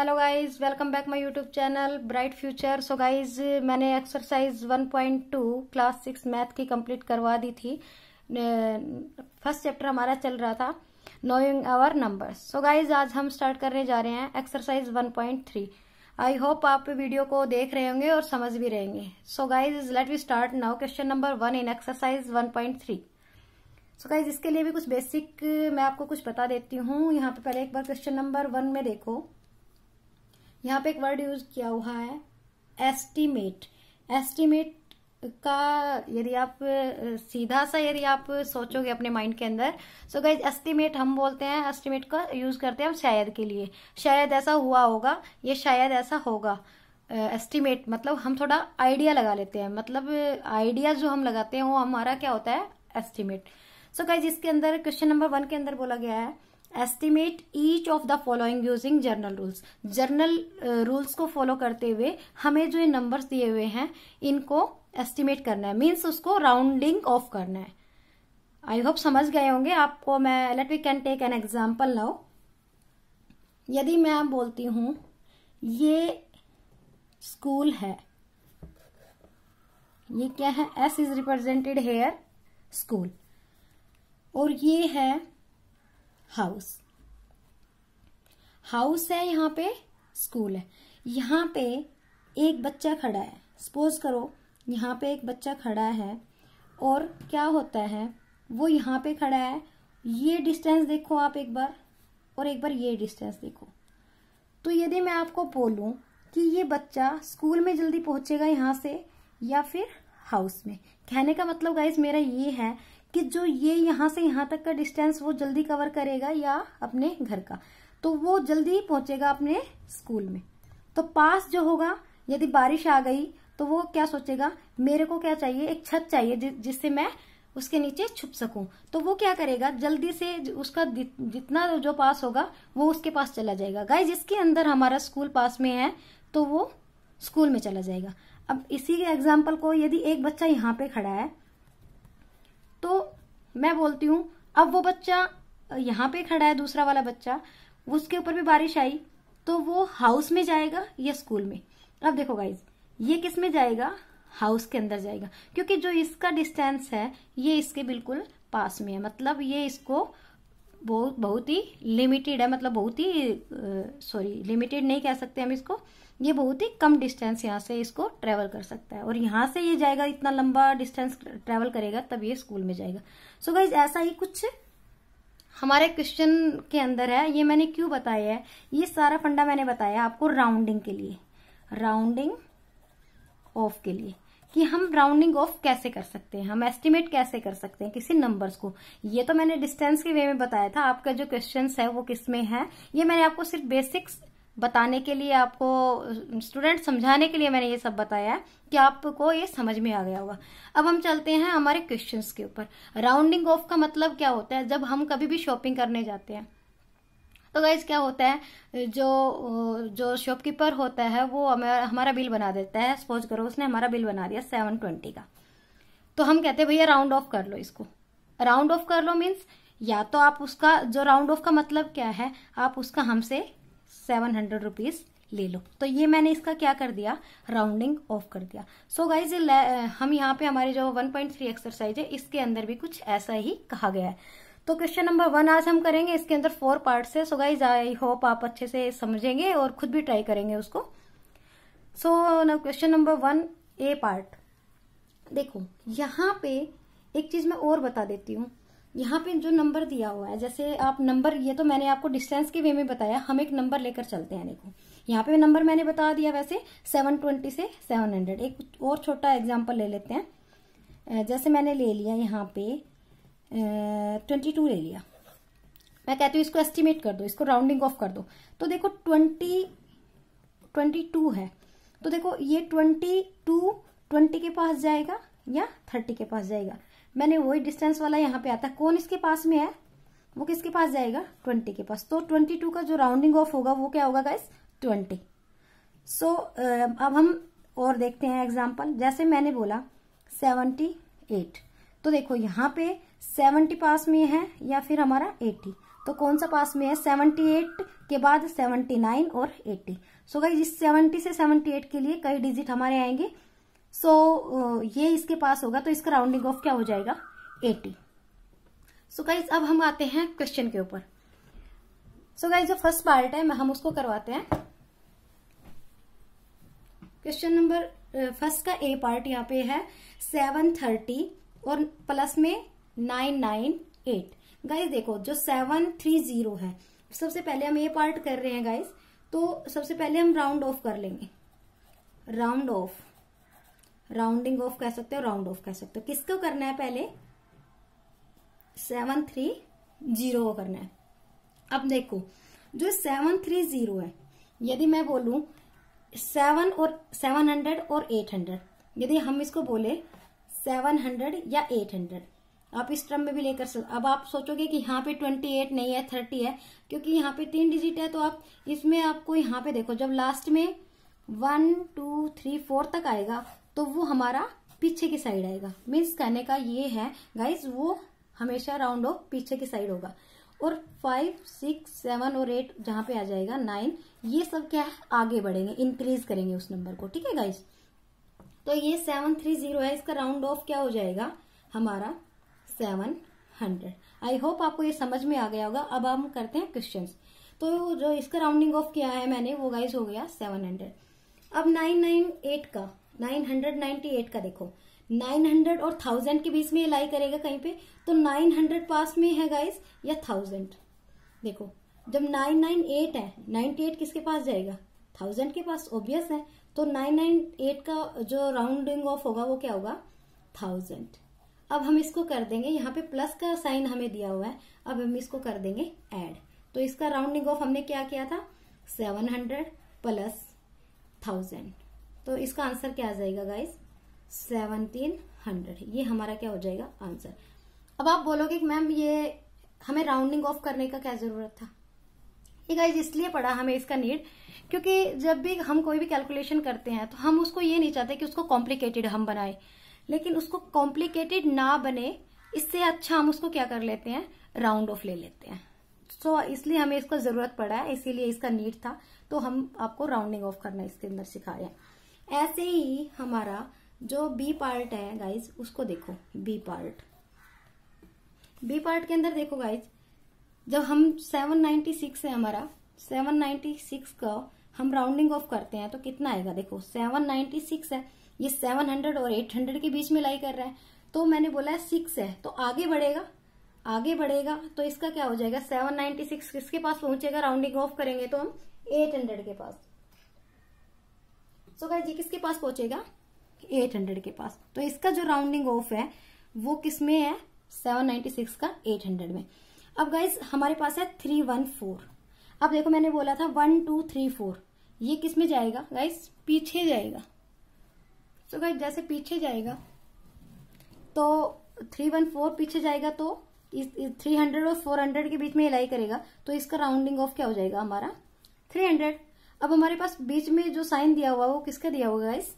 hello guys welcome back my YouTube channel bright future so guys मैंने exercise 1.2 class six math की complete करवा दी थी first chapter हमारा चल रहा था knowing our numbers so guys आज हम स्टार्ट करने जा रहे हैं एक्सरसाइज 1.3 आई होप आप वीडियो को देख रहे होंगे और समझ भी रहेंगे so guys let we start now question number one in exercise one point three so guys इसके लिए भी कुछ बेसिक मैं आपको कुछ बता देती हूँ यहाँ पे पहले एक बार क्वेश्चन नंबर वन में देखो यहाँ पे एक वर्ड यूज किया हुआ है एस्टिमेट एस्टिमेट का यदि आप सीधा सा यदि आप सोचोगे अपने माइंड के अंदर सो गाइज एस्टिमेट हम बोलते हैं एस्टिमेट का यूज करते हैं हम शायद के लिए शायद ऐसा हुआ होगा ये शायद ऐसा होगा एस्टिमेट मतलब हम थोड़ा आइडिया लगा लेते हैं मतलब आइडिया जो हम लगाते हैं वो हमारा क्या होता है एस्टिमेट सो गाइज इसके अंदर क्वेश्चन नंबर वन के अंदर बोला गया है estimate each of the following using general rules general rules को फॉलो करते हुए हमें जो ये नंबर्स दिए हुए हैं इनको एस्टिमेट करना है मीन्स उसको राउंडिंग ऑफ करना है आई होप समझ गए होंगे आपको मैं let we can take an example लाओ यदि मैं बोलती हूं ये स्कूल है ये क्या है S is represented here school और ये है हाउस हाउस है यहाँ पे स्कूल है यहाँ पे एक बच्चा खड़ा है सपोज करो यहाँ पे एक बच्चा खड़ा है और क्या होता है वो यहाँ पे खड़ा है ये डिस्टेंस देखो आप एक बार और एक बार ये डिस्टेंस देखो तो यदि मैं आपको बोलूँ कि ये बच्चा स्कूल में जल्दी पहुंचेगा यहाँ से या फिर हाउस में कहने का मतलब गाइज मेरा ये है कि जो ये यहाँ से यहाँ तक का डिस्टेंस वो जल्दी कवर करेगा या अपने घर का तो वो जल्दी पहुंचेगा अपने स्कूल में तो पास जो होगा यदि बारिश आ गई तो वो क्या सोचेगा मेरे को क्या चाहिए एक छत चाहिए जिससे मैं उसके नीचे छुप सकूं तो वो क्या करेगा जल्दी से उसका जितना जो पास होगा वो उसके पास चला जाएगा गाय जिसके अंदर हमारा स्कूल पास में है तो वो स्कूल में चला जाएगा अब इसी के एग्जाम्पल को यदि एक बच्चा यहाँ पे खड़ा है तो मैं बोलती हूँ अब वो बच्चा यहाँ पे खड़ा है दूसरा वाला बच्चा उसके ऊपर भी बारिश आई तो वो हाउस में जाएगा या स्कूल में अब देखो गाइज ये किस में जाएगा हाउस के अंदर जाएगा क्योंकि जो इसका डिस्टेंस है ये इसके बिल्कुल पास में है मतलब ये इसको बहुत बहुत ही लिमिटेड है मतलब बहुत ही सॉरी लिमिटेड नहीं कह सकते हम इसको ये बहुत ही कम डिस्टेंस यहाँ से इसको ट्रेवल कर सकता है और यहाँ से ये जाएगा इतना लंबा डिस्टेंस ट्रेवल करेगा तब ये स्कूल में जाएगा सो so गाइज ऐसा ही कुछ हमारे क्वेश्चन के अंदर है ये मैंने क्यों बताया है ये सारा फंडा मैंने बताया आपको राउंडिंग के लिए राउंडिंग ऑफ के लिए कि हम राउंडिंग ऑफ कैसे कर सकते हैं हम एस्टिमेट कैसे कर सकते हैं किसी नंबर्स को ये तो मैंने डिस्टेंस के वे में बताया था आपका जो क्वेश्चन है वो किस में है ये मैंने आपको सिर्फ बेसिक्स बताने के लिए आपको स्टूडेंट समझाने के लिए मैंने ये सब बताया है कि आपको ये समझ में आ गया होगा अब हम चलते हैं हमारे क्वेश्चंस के ऊपर राउंडिंग ऑफ का मतलब क्या होता है जब हम कभी भी शॉपिंग करने जाते हैं तो गाइज क्या होता है जो जो शॉपकीपर होता है वो हमारा बिल बना देता है सपोज करो उसने हमारा बिल बना दिया सेवन ट्वेंटी का तो हम कहते हैं भैया राउंड ऑफ कर लो इसको राउंड ऑफ कर लो मीन्स या तो आप उसका जो राउंड ऑफ का मतलब क्या है आप उसका हमसे सेवन हंड्रेड रुपीज ले लो तो ये मैंने इसका क्या कर दिया राउंडिंग ऑफ कर दिया सो so गाइज हम यहाँ पे हमारे जो 1.3 एक्सरसाइज है इसके अंदर भी कुछ ऐसा ही कहा गया है तो क्वेश्चन नंबर वन आज हम करेंगे इसके अंदर फोर पार्ट्स है सो गाइज आई होप आप अच्छे से समझेंगे और खुद भी ट्राई करेंगे उसको so question number one A part देखो यहाँ पे एक चीज मैं और बता देती हूँ यहाँ पे जो नंबर दिया हुआ है जैसे आप नंबर ये तो मैंने आपको डिस्टेंस के वे में बताया हम एक नंबर लेकर चलते हैं देखो यहाँ पे नंबर मैंने बता दिया वैसे 720 से 700 एक और छोटा एग्जांपल ले लेते हैं जैसे मैंने ले लिया यहाँ पे ट्वेंटी टू ले लिया मैं कहती हूँ इसको एस्टिमेट कर दो इसको राउंडिंग ऑफ कर दो तो देखो ट्वेंटी ट्वेंटी टू है तो देखो ये ट्वेंटी टू ट्वेंटी के पास जाएगा या थर्टी के पास जाएगा मैंने वही डिस्टेंस वाला यहाँ पे आता है कौन इसके पास में है वो किसके पास जाएगा ट्वेंटी के पास तो ट्वेंटी टू का जो राउंडिंग ऑफ होगा वो क्या होगा गाइस ट्वेंटी सो अब हम और देखते हैं एग्जाम्पल जैसे मैंने बोला सेवेंटी एट तो देखो यहाँ पे सेवनटी पास में है या फिर हमारा एटी तो कौन सा पास में है सेवनटी एट के बाद सेवनटी नाइन और एट्टी सो गाइज इस सेवनटी से सेवनटी एट के लिए कई डिजिट हमारे आएंगे सो so, uh, ये इसके पास होगा तो इसका राउंडिंग ऑफ क्या हो जाएगा एटी सो गाइज अब हम आते हैं क्वेश्चन के ऊपर सो गाइज जो फर्स्ट पार्ट है हम उसको करवाते हैं क्वेश्चन नंबर फर्स्ट का ए पार्ट यहाँ पे है सेवन थर्टी और प्लस में नाइन नाइन एट गाइज देखो जो सेवन थ्री जीरो है सबसे पहले हम ए पार्ट कर रहे हैं गाइज तो सबसे पहले हम राउंड ऑफ कर लेंगे राउंड ऑफ राउंडिंग ऑफ कह सकते हो राउंड ऑफ कह सकते हो किसको करना है पहले सेवन थ्री जीरो को करना है अब देखो जो सेवन थ्री जीरो है यदि मैं बोलू सेवन और सेवन हंड्रेड और एट हंड्रेड यदि हम इसको बोले सेवन हंड्रेड या एट हंड्रेड आप इस ट्रम में भी लेकर सकते अब आप सोचोगे कि यहाँ पे ट्वेंटी एट नहीं है थर्टी है क्योंकि यहाँ पे तीन डिजिट है तो आप इसमें आपको यहाँ पे देखो जब लास्ट में वन टू थ्री फोर तक आएगा तो वो हमारा पीछे की साइड आएगा मीन्स कहने का ये है गाइज वो हमेशा राउंड ऑफ पीछे की साइड होगा और फाइव सिक्स सेवन और एट जहां पे आ जाएगा नाइन ये सब क्या है आगे बढ़ेंगे इंक्रीज करेंगे उस नंबर को ठीक है गाइज तो ये सेवन थ्री जीरो है इसका राउंड ऑफ क्या हो जाएगा हमारा सेवन हंड्रेड आई होप आपको ये समझ में आ गया होगा अब हम करते हैं क्वेश्चन तो जो इसका राउंडिंग ऑफ किया है मैंने वो गाइज हो गया सेवन हंड्रेड अब नाइन नाइन एट का नाइन हंड्रेड नाइनटी एट का देखो नाइन हंड्रेड और थाउजेंड के बीच में लाई करेगा कहीं पे तो नाइन हंड्रेड पास में है गाइस या थाउजेंड देखो जब नाइन नाइन एट है नाइनटी एट किसके पास जाएगा थाउजेंड के पास ओबियस है तो नाइन नाइन एट का जो राउंडिंग ऑफ होगा वो क्या होगा थाउजेंड अब हम इसको कर देंगे यहाँ पे प्लस का साइन हमें दिया हुआ है अब हम इसको कर देंगे एड तो इसका राउंडिंग ऑफ हमने क्या किया था सेवन हंड्रेड प्लस थाउजेंड तो इसका आंसर क्या आ जाएगा गाइज सेवनटीन हंड्रेड ये हमारा क्या हो जाएगा आंसर अब आप बोलोगे कि मैम ये हमें राउंडिंग ऑफ करने का क्या जरूरत था ये गाइज इसलिए पड़ा हमें इसका नीड क्योंकि जब भी हम कोई भी कैलकुलेशन करते हैं तो हम उसको ये नहीं चाहते कि उसको कॉम्प्लिकेटेड हम बनाए लेकिन उसको कॉम्प्लिकेटेड ना बने इससे अच्छा हम उसको क्या कर लेते हैं राउंड ऑफ ले लेते हैं सो so, इसलिए हमें इसको जरूरत पड़ा है इसीलिए इसका नीड था तो हम आपको राउंडिंग ऑफ करना इसके अंदर सिखा रहे हैं ऐसे ही हमारा जो बी पार्ट है गाइज उसको देखो बी पार्ट बी पार्ट के अंदर देखो गाइज जब हम 796 है हमारा 796 का हम राउंडिंग ऑफ करते हैं तो कितना आएगा देखो 796 है ये 700 और 800 के बीच में लाई कर रहा है तो मैंने बोला है सिक्स है तो आगे बढ़ेगा आगे बढ़ेगा तो इसका क्या हो जाएगा 796 किसके पास पहुंचेगा राउंडिंग ऑफ करेंगे तो हम 800 के पास सो so, ये किसके पास पहुंचेगा 800 के पास तो इसका जो राउंडिंग ऑफ है वो है सेवन है 796 का 800 में अब गाइज हमारे पास है 314 अब देखो मैंने बोला था वन टू थ्री फोर ये किस में जाएगा गाइज पीछे जाएगा सो so, गाइज जैसे पीछे जाएगा तो थ्री वन फोर पीछे जाएगा तो थ्री हंड्रेड और फोर हंड्रेड के बीच में इलाई करेगा तो इसका राउंडिंग ऑफ क्या हो जाएगा हमारा थ्री हंड्रेड अब हमारे पास बीच में जो साइन दिया हुआ वो किसका दिया हुआ इस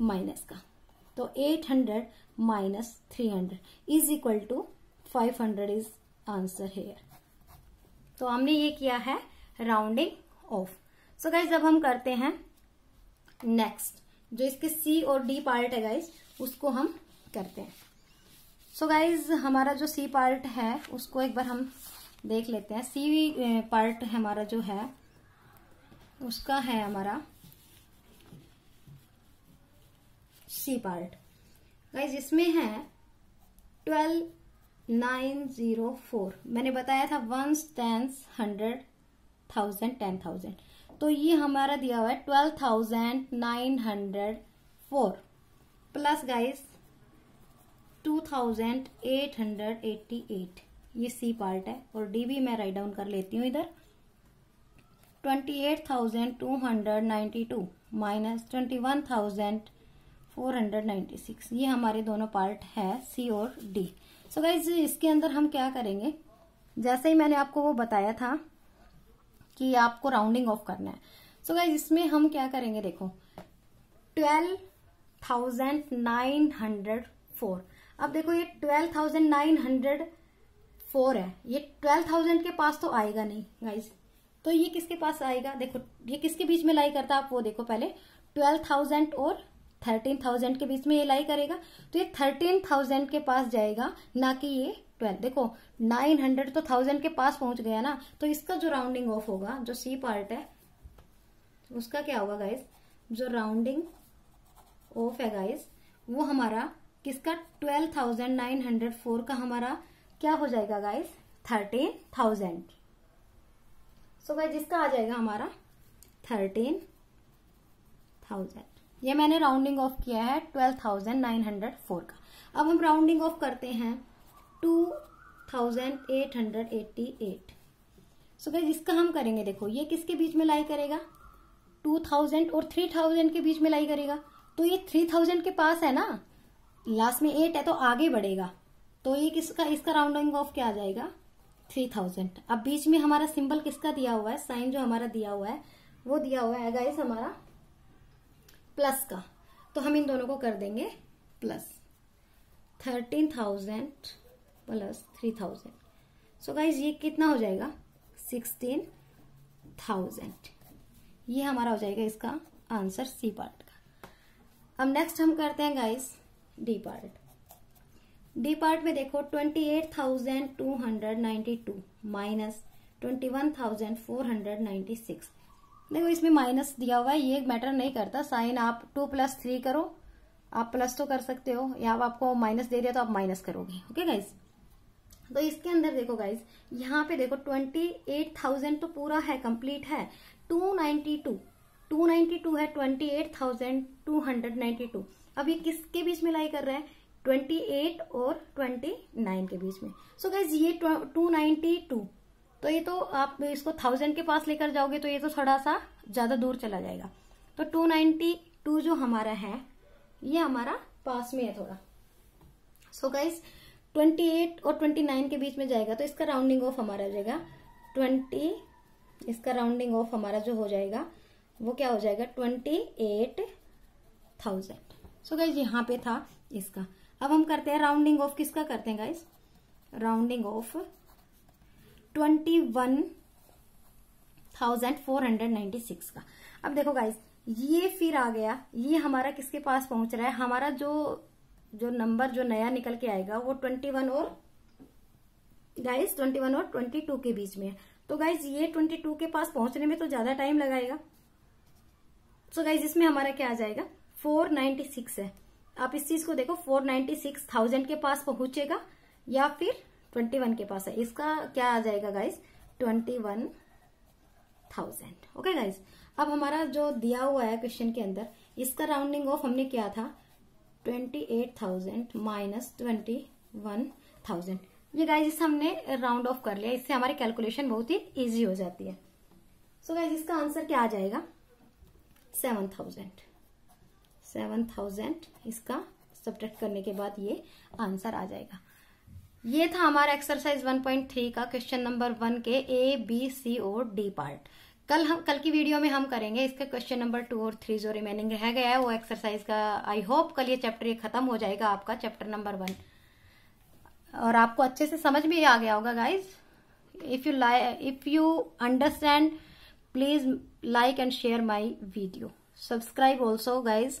माइनस का तो eight hundred minus three hundred is equal to five hundred is answer here तो हमने ये किया है राउंडिंग ऑफ सो गाइज अब हम करते हैं नेक्स्ट जो इसके सी और डी पार्ट है गाइज उसको हम करते हैं सो so गाइज हमारा जो सी पार्ट है उसको एक बार हम देख लेते हैं सी पार्ट हमारा जो है उसका है हमारा सी पार्ट गाइज इसमें है ट्वेल्व नाइन जीरो फोर मैंने बताया था once tens hundred thousand ten thousand तो ये हमारा दिया हुआ है twelve thousand nine hundred four plus guys 2888 ये सी पार्ट है और डी भी मैं राइट डाउन कर लेती हूँ इधर 28,292 माइनस 21,496 ये हमारे दोनों पार्ट है सी और डी सो गाइज इसके अंदर हम क्या करेंगे जैसे ही मैंने आपको वो बताया था कि आपको राउंडिंग ऑफ करना है सो so गाइज इसमें हम क्या करेंगे देखो twelve thousand nine hundred four अब देखो ये twelve thousand nine hundred four है ये ट्वेल्व थाउजेंड के पास तो आएगा नहीं गाइज तो ये किसके पास आएगा देखो ये किसके बीच में लाई करता आप वो देखो पहले ट्वेल्व थाउजेंड और थर्टीन थाउजेंड के बीच में ये लाई करेगा तो ये थर्टीन थाउजेंड के पास जाएगा ना कि ये ट्वेल्व देखो नाइन हंड्रेड तो थाउजेंड के पास पहुंच गया ना तो इसका जो राउंडिंग ऑफ होगा जो सी पार्ट है उसका क्या होगा गाइज जो राउंडिंग ऑफ है गाइज वो हमारा किसका twelve thousand nine hundred four का हमारा क्या हो जाएगा guys thirteen thousand so guys इसका आ जाएगा हमारा थर्टीन थाउजेंड ये मैंने राउंडिंग ऑफ किया है twelve thousand nine hundred four का अब हम राउंडिंग ऑफ करते हैं two thousand eight hundred eighty eight so guys इसका हम करेंगे देखो ये किसके बीच में लाई करेगा टू थाउजेंड और थ्री थाउजेंड के बीच में लाई करेगा तो ये थ्री थाउजेंड के पास है ना लास्ट में एट है तो आगे बढ़ेगा तो ये किसका इसका राउंडिंग ऑफ क्या आ जाएगा थ्री थाउजेंड अब बीच में हमारा सिंबल किसका दिया हुआ है साइन जो हमारा दिया हुआ है वो दिया हुआ है गाइस हमारा प्लस का तो हम इन दोनों को कर देंगे plus thirteen thousand plus three thousand so guys ये कितना हो जाएगा सिक्सटीन थाउजेंड ये हमारा हो जाएगा इसका आंसर सी पार्ट का अब नेक्स्ट हम करते हैं guys D part D part में देखो twenty eight thousand two hundred ninety two minus twenty one thousand four hundred ninety six देखो इसमें माइनस दिया हुआ है ये मैटर नहीं करता साइन आप टू प्लस थ्री करो आप प्लस तो कर सकते हो या आपको माइनस दे दिया तो आप माइनस करोगे ओके गाइज तो इसके अंदर देखो गाइज यहाँ पे देखो ट्वेंटी एट थाउजेंड तो पूरा है कंप्लीट है two ninety two two ninety two है twenty eight thousand two hundred ninety two अब ये किसके बीच में लाई कर रहा है 28 और 29 के बीच में सो so गाइज ये 292 तो ये तो आप इसको थाउजेंड के पास लेकर जाओगे तो ये तो थोड़ा सा ज्यादा दूर चला जाएगा तो 292 जो हमारा है ये हमारा पास में है थोड़ा सो so गाइज 28 और 29 के बीच में जाएगा तो इसका राउंडिंग ऑफ हमारा हो जाएगा 20 इसका राउंडिंग ऑफ हमारा जो हो जाएगा वो क्या हो जाएगा थाउजेंड सो गाइज यहाँ पे था इसका अब हम करते हैं राउंडिंग ऑफ किसका करते हैं guys rounding off twenty one thousand four hundred ninety six का अब देखो गाइज ये फिर आ गया ये हमारा किसके पास पहुंच रहा है हमारा जो जो नंबर जो नया निकल के आएगा वो ट्वेंटी वन और गाइज ट्वेंटी वन और ट्वेंटी टू के बीच में है तो गाइज ये ट्वेंटी टू के पास पहुंचने में तो ज्यादा टाइम लगाएगा सो गाइज इसमें हमारा क्या आ जाएगा फोर नाइन्टी सिक्स है आप इस चीज को देखो फोर नाइन्टी सिक्स थाउजेंड के पास पहुंचेगा या फिर ट्वेंटी वन के पास है इसका क्या आ जाएगा guys twenty one thousand okay guys अब हमारा जो दिया हुआ है क्वेश्चन के अंदर इसका राउंडिंग ऑफ हमने किया था twenty eight thousand minus twenty one thousand ये गाइज इसे हमने राउंड ऑफ कर लिया इससे हमारी कैलकुलेशन बहुत ही इजी हो जाती है सो so गाइज इसका आंसर क्या आ जाएगा सेवन थाउजेंड सेवन थाउजेंड इसका सब्ट्रैक्ट करने के बाद ये आंसर आ जाएगा ये था हमारा एक्सरसाइज 1.3 का क्वेश्चन नंबर वन के ए बी सी और डी पार्ट कल हम कल की वीडियो में हम करेंगे इसका क्वेश्चन नंबर टू और थ्री जो रिमेनिंग रह गया है वो एक्सरसाइज का आई होप कल ये चैप्टर ये खत्म हो जाएगा आपका चैप्टर नंबर वन और आपको अच्छे से समझ में आ गया होगा guys if you like if you understand please like and share my video subscribe also guys